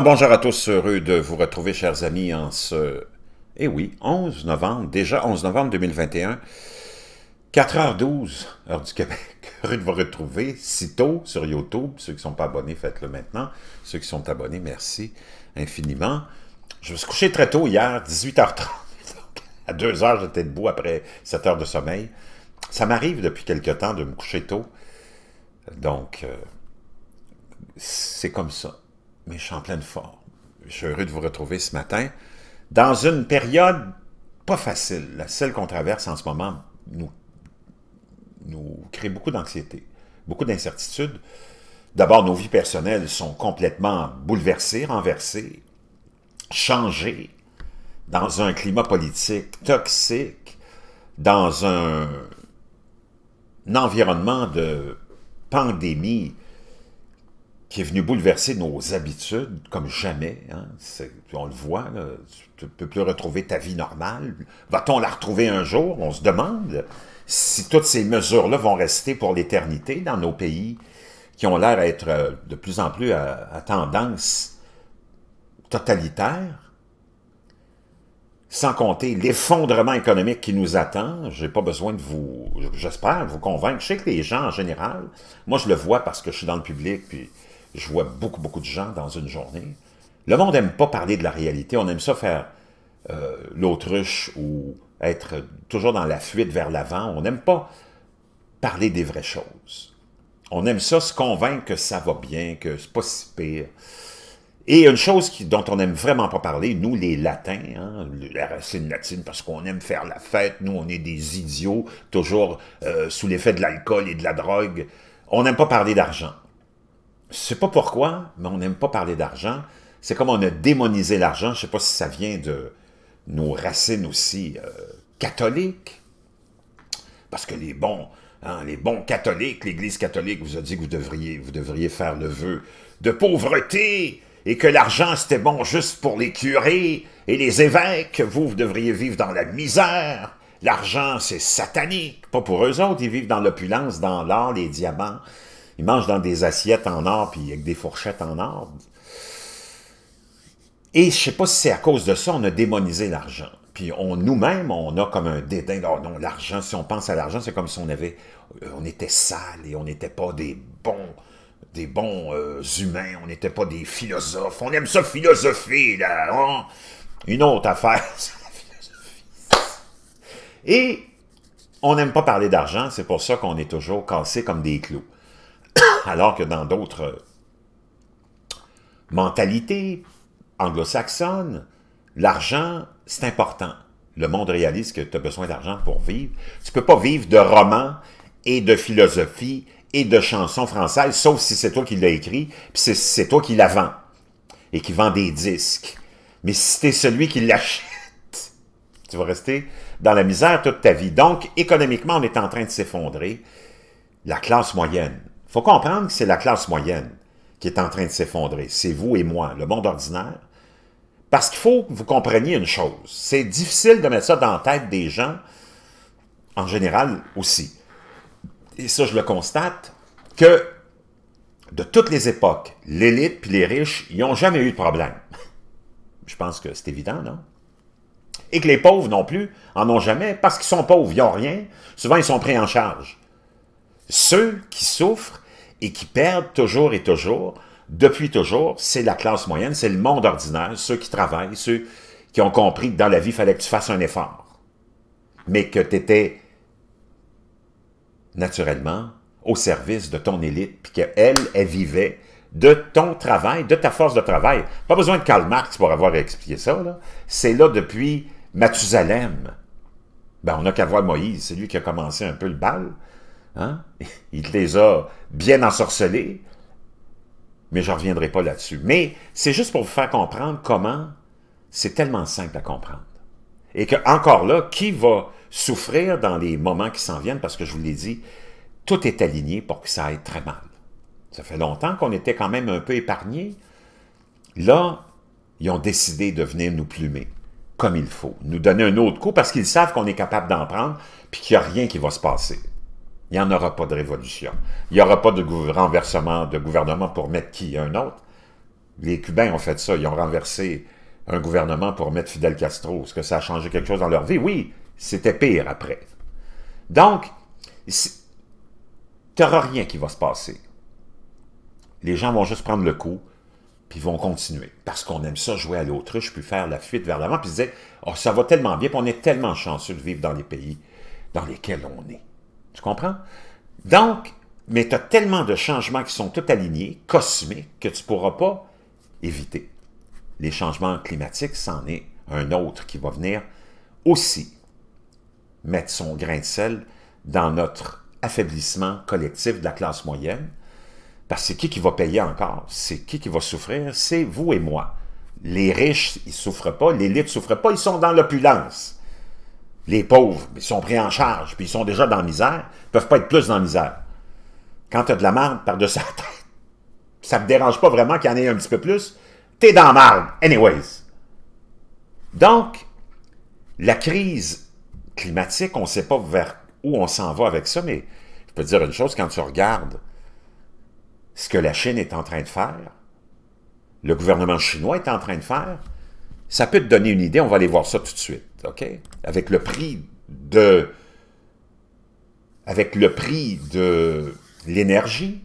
bonjour à tous, heureux de vous retrouver, chers amis, en ce... Eh oui, 11 novembre, déjà 11 novembre 2021, 4h12, heure du Québec. Heureux de vous retrouver, sitôt, sur YouTube. Ceux qui ne sont pas abonnés, faites-le maintenant. Ceux qui sont abonnés, merci infiniment. Je me suis couché très tôt hier, 18h30. à 2h, j'étais debout après 7 heures de sommeil. Ça m'arrive depuis quelque temps de me coucher tôt. Donc, euh, c'est comme ça mais je suis en pleine forme. Je suis heureux de vous retrouver ce matin dans une période pas facile. La seule qu'on traverse en ce moment nous, crée beaucoup d'anxiété, beaucoup d'incertitudes. D'abord, nos vies personnelles sont complètement bouleversées, renversées, changées dans un climat politique toxique, dans un environnement de pandémie qui est venu bouleverser nos habitudes comme jamais. Hein. On le voit, tu ne peux plus retrouver ta vie normale. Va-t-on la retrouver un jour? On se demande si toutes ces mesures-là vont rester pour l'éternité dans nos pays qui ont l'air d'être euh, de plus en plus à, tendance totalitaire sans compter l'effondrement économique qui nous attend, j'ai pas besoin de vous, j'espère, vous convaincre. Je sais que les gens en général, moi je le vois parce que je suis dans le public, puis je vois beaucoup, beaucoup de gens dans une journée. Le monde n'aime pas parler de la réalité. On aime ça faire euh, l'autruche ou être toujours dans la fuite vers l'avant. On n'aime pas parler des vraies choses. On aime ça se convaincre que ça va bien, que c'est pas si pire. Et une chose dont on n'aime vraiment pas parler, nous les latins, hein, la racine latine, parce qu'on aime faire la fête, nous on est des idiots, toujours euh, sous l'effet de l'alcool et de la drogue, on n'aime pas parler d'argent je sais pas pourquoi, mais on n'aime pas parler d'argent. C'est comme on a démonisé l'argent. Je sais pas si ça vient de nos racines aussi euh, catholiques. Parce que les bons, hein, les bons catholiques, l'Église catholique vous a dit que vous devriez, vous devriez faire le vœu de pauvreté et que l'argent c'était bon juste pour les curés et les évêques. Vous, vous devriez vivre dans la misère. L'argent, c'est satanique. Pas pour eux autres, ils vivent dans l'opulence, dans l'or, les diamants, ils mangent dans des assiettes en or, puis avec des fourchettes en or. Et je sais pas si c'est à cause de ça, on a démonisé l'argent. Puis on nous-mêmes, on a comme un dédain. Oh non, l'argent, si on pense à l'argent, c'est comme si on avait, euh, on était sale et on n'était pas des bons, des bons euh, humains, on n'était pas des philosophes. On aime ça philosophie! là. Hein? Une autre affaire, la philosophie. Et on n'aime pas parler d'argent, c'est pour ça qu'on est toujours cassé comme des clous. Alors que dans d'autres euh, mentalités anglo-saxonnes, l'argent, c'est important. Le monde réalise que tu as besoin d'argent pour vivre. Tu peux pas vivre de romans et de philosophie et de chansons françaises, sauf si c'est toi qui l'as écrit, puis c'est, c'est toi qui la vends et qui vend des disques. Mais si es celui qui l'achète, tu vas rester dans la misère toute ta vie. Donc, économiquement, on est en train de s'effondrer. La classe moyenne, faut comprendre que c'est la classe moyenne qui est en train de s'effondrer. C'est vous et moi, le monde ordinaire. Parce qu'il faut que vous compreniez une chose. C'est difficile de mettre ça dans la tête des gens, en général aussi. Et ça, je le constate, que de toutes les époques, l'élite puis les riches, ils n'ont jamais eu de problème. Je pense que c'est évident, non? Et que les pauvres non plus en ont jamais parce qu'ils sont pauvres, ils n'ont rien. Souvent, ils sont pris en charge. Ceux souffrent et qui perdent toujours et toujours, depuis toujours, c'est la classe moyenne, c'est le monde ordinaire, ceux qui travaillent, ceux qui ont compris que dans la vie, il fallait que tu fasses un effort, mais que tu étais naturellement au service de ton élite, puis qu'elle, elle vivait de ton travail, de ta force de travail. Pas besoin de Karl Marx pour avoir expliqué ça. C'est là depuis Mathusalem. Ben, on n'a qu'à voir Moïse, c'est lui qui a commencé un peu le bal. Hein? Il les a bien ensorcelés, mais je ne reviendrai pas là-dessus. Mais c'est juste pour vous faire comprendre comment c'est tellement simple à comprendre. Et que, encore là, qui va souffrir dans les moments qui s'en viennent, parce que je vous l'ai dit, tout est aligné pour que ça aille très mal. Ça fait longtemps qu'on était quand même un peu épargnés. Là, ils ont décidé de venir nous plumer comme il faut, nous donner un autre coup parce qu'ils savent qu'on est capable d'en prendre puis qu'il n'y a rien qui va se passer il n'y en aura pas de révolution. Il n'y aura pas de renversement de gouvernement pour mettre qui? Un autre? Les Cubains ont fait ça. Ils ont renversé un gouvernement pour mettre Fidel Castro. Est-ce que ça a changé quelque chose dans leur vie? Oui, c'était pire après. Donc, tu n'auras rien qui va se passer. Les gens vont juste prendre le coup, puis vont continuer. Parce qu'on aime ça, jouer à l'autruche, puis faire la fuite vers l'avant, puis se dire, oh, ça va tellement bien, puis on est tellement chanceux de vivre dans les pays dans lesquels on est. Tu comprends? Donc, mais tu as tellement de changements qui sont tout alignés, cosmiques, que tu ne pourras pas éviter. Les changements climatiques, c'en est un autre qui va venir aussi mettre son grain de sel dans notre affaiblissement collectif de la classe moyenne, parce que c'est qui qui va payer encore? C'est qui qui va souffrir? C'est vous et moi. Les riches, ils ne souffrent pas. L'élite ne souffre pas. Ils sont dans l'opulence les pauvres, ils sont pris en charge, puis ils sont déjà dans la misère, ils peuvent pas être plus dans la misère. Quand tu as de la marde par-dessus la tête, ça ne me dérange pas vraiment qu'il y en ait un petit peu plus, tu es dans la marde, anyways. Donc, la crise climatique, on ne sait pas vers où on s'en va avec ça, mais je peux te dire une chose, quand tu regardes ce que la Chine est en train de faire, le gouvernement chinois est en train de faire, ça peut te donner une idée, on va aller voir ça tout de suite, OK? Avec le prix de... Avec le prix de l'énergie,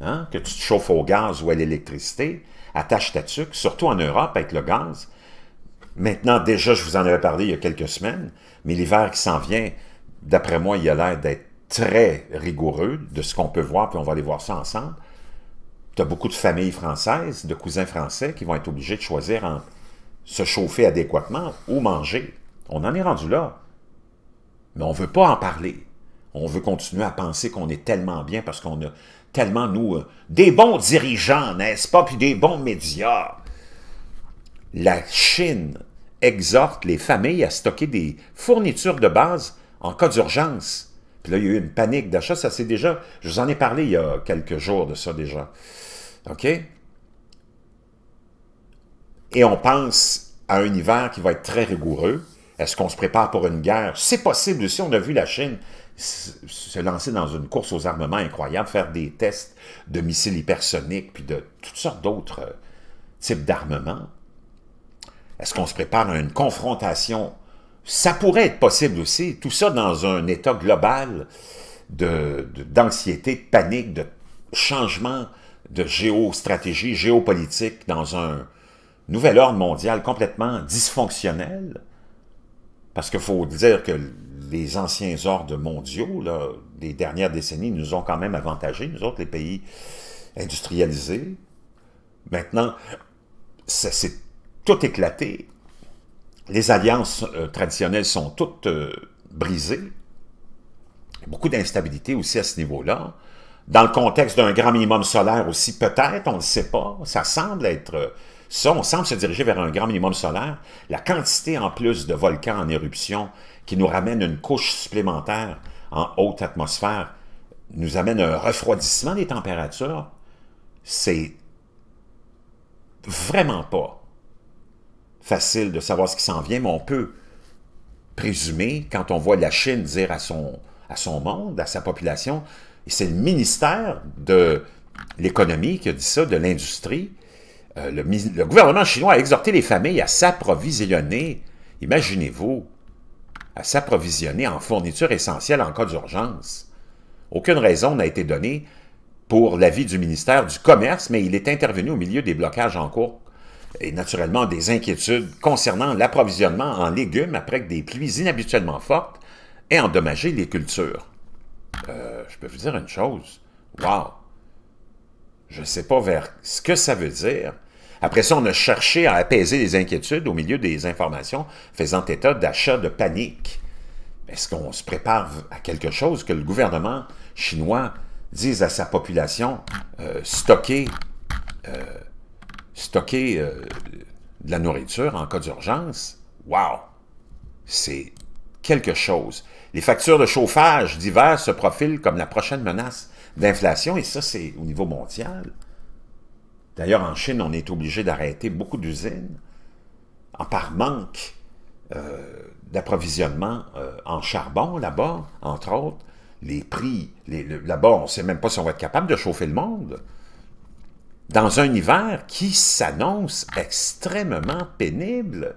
hein, que tu te chauffes au gaz ou à l'électricité, attache ta tuque, surtout en Europe avec le gaz. Maintenant, déjà, je vous en avais parlé il y a quelques semaines, mais l'hiver qui s'en vient, d'après moi, il a l'air d'être très rigoureux de ce qu'on peut voir, puis on va aller voir ça ensemble. Tu as beaucoup de familles françaises, de cousins français qui vont être obligés de choisir entre se chauffer adéquatement ou manger. On en est rendu là. Mais on ne veut pas en parler. On veut continuer à penser qu'on est tellement bien parce qu'on a tellement, nous, euh, des bons dirigeants, n'est-ce pas, puis des bons médias. La Chine exhorte les familles à stocker des fournitures de base en cas d'urgence. Puis là, il y a eu une panique d'achat, ça c'est déjà... Je vous en ai parlé il y a quelques jours de ça déjà. OK? et on pense à un hiver qui va être très rigoureux. Est-ce qu'on se prépare pour une guerre? C'est possible aussi. On a vu la Chine se lancer dans une course aux armements incroyables, faire des tests de missiles hypersoniques, puis de toutes sortes d'autres euh, types d'armements. Est-ce qu'on se prépare à une confrontation? Ça pourrait être possible aussi. Tout ça dans un état global d'anxiété, de, de panique, de changement de géostratégie, géopolitique, dans un, nouvel ordre mondial complètement dysfonctionnel, parce qu'il faut dire que les anciens ordres mondiaux, là, les dernières décennies, nous ont quand même avantagés, nous autres, les pays industrialisés. Maintenant, c'est tout éclaté. Les alliances euh, traditionnelles sont toutes euh, brisées. Beaucoup d'instabilité aussi à ce niveau-là. Dans le contexte d'un grand minimum solaire aussi, peut-être, on ne sait pas. Ça semble être... Euh, ça, on semble se diriger vers un grand minimum solaire. La quantité en plus de volcans en éruption qui nous ramène une couche supplémentaire en haute atmosphère nous amène un refroidissement des températures. C'est vraiment pas facile de savoir ce qui s'en vient, mais on peut présumer, quand on voit la Chine dire à son, à son monde, à sa population, et c'est le ministère de l'économie qui a dit ça, de l'industrie, euh, le, gouvernement chinois a exhorté les familles à s'approvisionner, imaginez-vous, à s'approvisionner en fournitures essentielles en cas d'urgence. Aucune raison n'a été donnée pour l'avis du ministère du Commerce, mais il est intervenu au milieu des blocages en cours et naturellement des inquiétudes concernant l'approvisionnement en légumes après que des pluies inhabituellement fortes aient endommagé les cultures. Euh, je peux vous dire une chose. Wow! Je ne sais pas vers ce que ça veut dire, après ça, on a cherché à apaiser les inquiétudes au milieu des informations faisant état d'achats de panique. Est-ce qu'on se prépare à quelque chose que le gouvernement chinois dise à sa population euh, stocker, euh, stocker euh, de la nourriture en cas d'urgence? Wow! C'est quelque chose. Les factures de chauffage d'hiver se profilent comme la prochaine menace d'inflation, et ça, c'est au niveau mondial. D'ailleurs, en Chine, on est obligé d'arrêter beaucoup d'usines par manque euh, d'approvisionnement euh, en charbon là-bas, entre autres. Les prix, là-bas, on ne sait même pas si on va être capable de chauffer le monde. Dans un hiver qui s'annonce extrêmement pénible.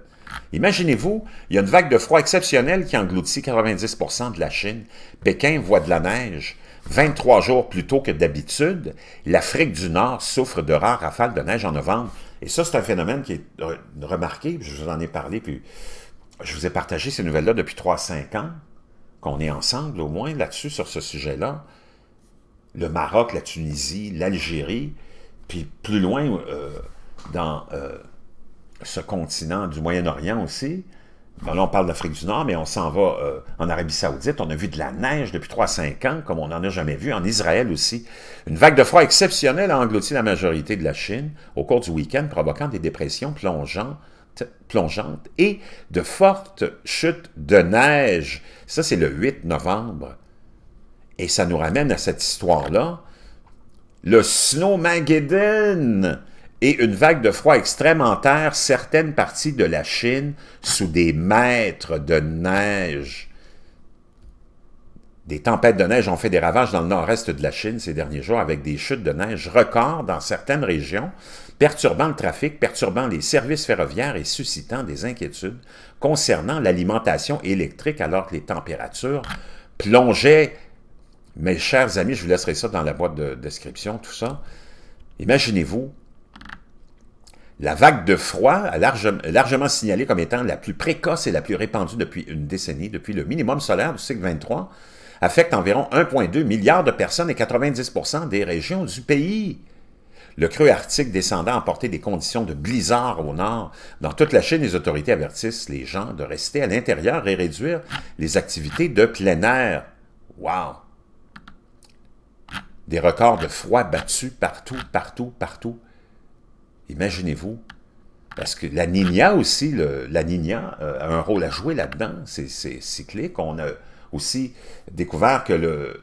Imaginez-vous, il y a une vague de froid exceptionnelle qui engloutit 90% de la Chine. Pékin voit de la neige 23 jours plus tôt que d'habitude, l'Afrique du Nord souffre de rares rafales de neige en novembre. Et ça, c'est un phénomène qui est remarqué. Je vous en ai parlé, puis je vous ai partagé ces nouvelles-là depuis 3-5 ans, qu'on est ensemble au moins là-dessus, sur ce sujet-là. Le Maroc, la Tunisie, l'Algérie, puis plus loin euh, dans euh, ce continent du Moyen-Orient aussi, ben là, on parle d'Afrique du Nord, mais on s'en va euh, en Arabie Saoudite. On a vu de la neige depuis 3-5 ans, comme on n'en a jamais vu. En Israël aussi. Une vague de froid exceptionnelle a englouti la majorité de la Chine au cours du week-end, provoquant des dépressions plongeantes plongeantes et de fortes chutes de neige. Ça, c'est le 8 novembre. Et ça nous ramène à cette histoire-là. Le Snowmageddon! et une vague de froid extrême terre certaines parties de la Chine sous des mètres de neige. Des tempêtes de neige ont fait des ravages dans le nord-est de la Chine ces derniers jours avec des chutes de neige records dans certaines régions, perturbant le trafic, perturbant les services ferroviaires et suscitant des inquiétudes concernant l'alimentation électrique alors que les températures plongeaient. Mes chers amis, je vous laisserai ça dans la boîte de description, tout ça. Imaginez-vous la vague de froid, largement signalée comme étant la plus précoce et la plus répandue depuis une décennie, depuis le minimum solaire du cycle 23, affecte environ 1,2 milliard de personnes et 90 des régions du pays. Le creux arctique descendant a des conditions de blizzard au nord. Dans toute la Chine, les autorités avertissent les gens de rester à l'intérieur et réduire les activités de plein air. Wow! Des records de froid battus partout, partout, partout. Imaginez-vous. Parce que la Ninia aussi, la Ninia euh, a un rôle à jouer là-dedans. C'est cyclique. On a aussi découvert que le,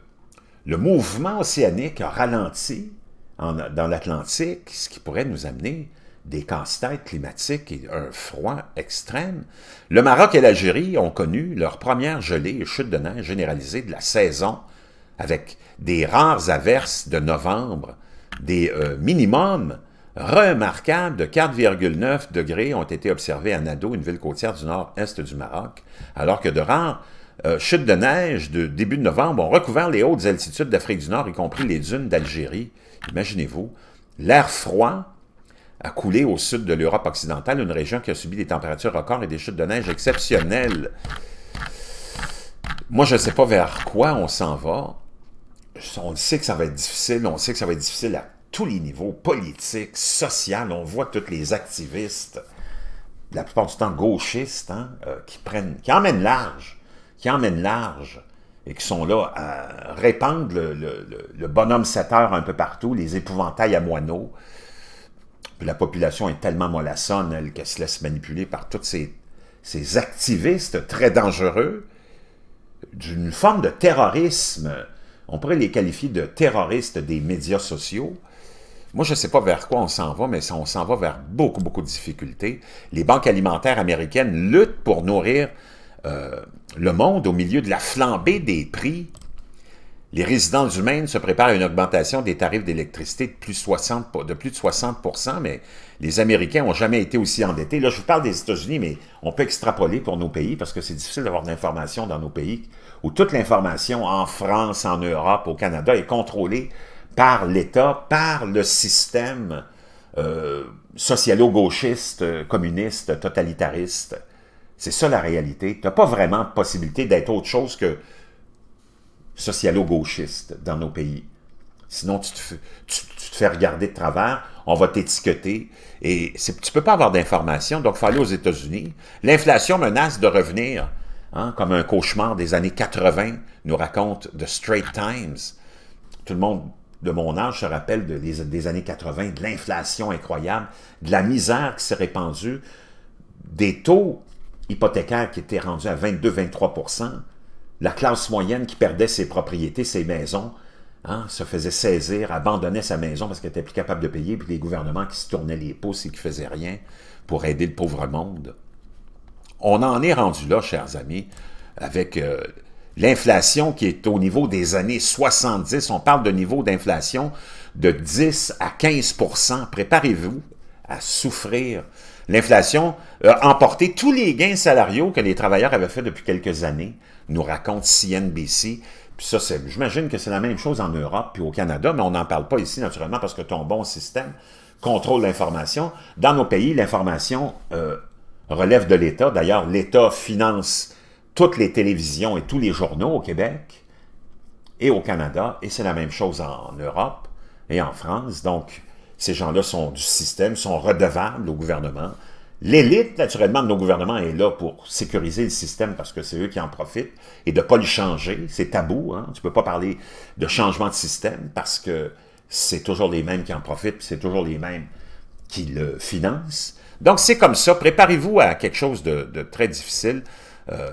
mouvement océanique a ralenti dans l'Atlantique, ce qui pourrait nous amener des casse-têtes climatiques et un froid extrême. Le Maroc et l'Algérie ont connu leur première gelée et chute de neige généralisée de la saison, avec des rares averses de novembre, des euh, minimums remarquables de 4,9 degrés ont été observés à Nado, une ville côtière du nord-est du Maroc, alors que de rares euh, chutes de neige de début de novembre ont recouvert les hautes altitudes d'Afrique du Nord, y compris les dunes d'Algérie. Imaginez-vous, l'air froid a coulé au sud de l'Europe occidentale, une région qui a subi des températures records et des chutes de neige exceptionnelles. Moi, je ne sais pas vers quoi on s'en va. On sait que ça va être difficile, on sait que ça va être difficile à tous les niveaux, politiques, social, on voit tous les activistes, la plupart du temps gauchistes, hein, euh, qui, prennent, qui emmènent large, qui emmènent large, et qui sont là à répandre le, bonhomme 7 heures un peu partout, les épouvantails à moineaux. la population est tellement mollassonne, elle, qu'elle se laisse manipuler par tous ces activistes très dangereux, d'une forme de terrorisme, on pourrait les qualifier de terroristes des médias sociaux, moi, je ne sais pas vers quoi on s'en va, mais on s'en va vers beaucoup, beaucoup de difficultés. Les banques alimentaires américaines luttent pour nourrir euh, le monde au milieu de la flambée des prix. Les résidents du Maine se préparent à une augmentation des tarifs d'électricité de, plus de plus de 60 mais les Américains n'ont jamais été aussi endettés. Là, je vous parle des États-Unis, mais on peut extrapoler pour nos pays parce que c'est difficile d'avoir de l'information dans nos pays où toute l'information en France, en Europe, au Canada est contrôlée par l'État, par le système euh, socialo-gauchiste, communiste, totalitariste. C'est ça la réalité. Tu n'as pas vraiment possibilité d'être autre chose que socialo-gauchiste dans nos pays. Sinon, tu te, fais, regarder de travers, on va t'étiqueter, et tu ne peux pas avoir d'informations, donc il faut aller aux États-Unis. L'inflation menace de revenir, hein, comme un cauchemar des années 80, nous raconte The Straight Times. Tout le monde de mon âge se rappelle des, années 80, de l'inflation incroyable, de la misère qui s'est répandue, des taux hypothécaires qui étaient rendus à 22-23 la classe moyenne qui perdait ses propriétés, ses maisons, hein, se faisait saisir, abandonnait sa maison parce qu'elle n'était plus capable de payer, puis les gouvernements qui se tournaient les pouces et qui faisaient rien pour aider le pauvre monde. On en est rendu là, chers amis, avec... Euh, L'inflation qui est au niveau des années 70, on parle de niveau d'inflation de 10 à 15 Préparez-vous à souffrir. L'inflation a euh, emporté tous les gains salariaux que les travailleurs avaient fait depuis quelques années, nous raconte CNBC. Puis ça, j'imagine que c'est la même chose en Europe puis au Canada, mais on n'en parle pas ici, naturellement, parce que ton bon système contrôle l'information. Dans nos pays, l'information euh, relève de l'État. D'ailleurs, l'État finance toutes les télévisions et tous les journaux au Québec et au Canada, et c'est la même chose en Europe et en France. Donc, ces gens-là sont du système, sont redevables au gouvernement. L'élite, naturellement, de nos gouvernements est là pour sécuriser le système parce que c'est eux qui en profitent et de ne pas le changer. C'est tabou, hein? tu ne peux pas parler de changement de système parce que c'est toujours les mêmes qui en profitent, c'est toujours les mêmes qui le financent. Donc, c'est comme ça. Préparez-vous à quelque chose de, très difficile. Euh,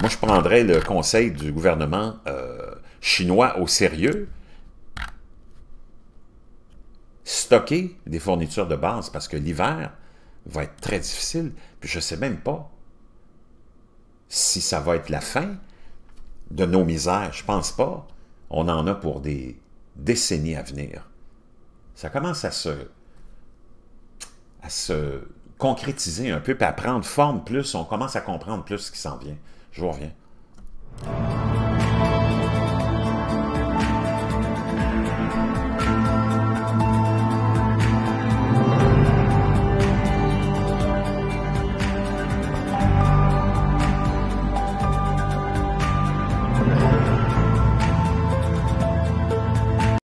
moi, je prendrais le conseil du gouvernement euh, chinois au sérieux. Stocker des fournitures de base parce que l'hiver va être très difficile. Puis je ne sais même pas si ça va être la fin de nos misères. Je ne pense pas. On en a pour des décennies à venir. Ça commence à se, à se concrétiser un peu, puis à prendre forme plus. On commence à comprendre plus ce qui s'en vient. Je vois rien.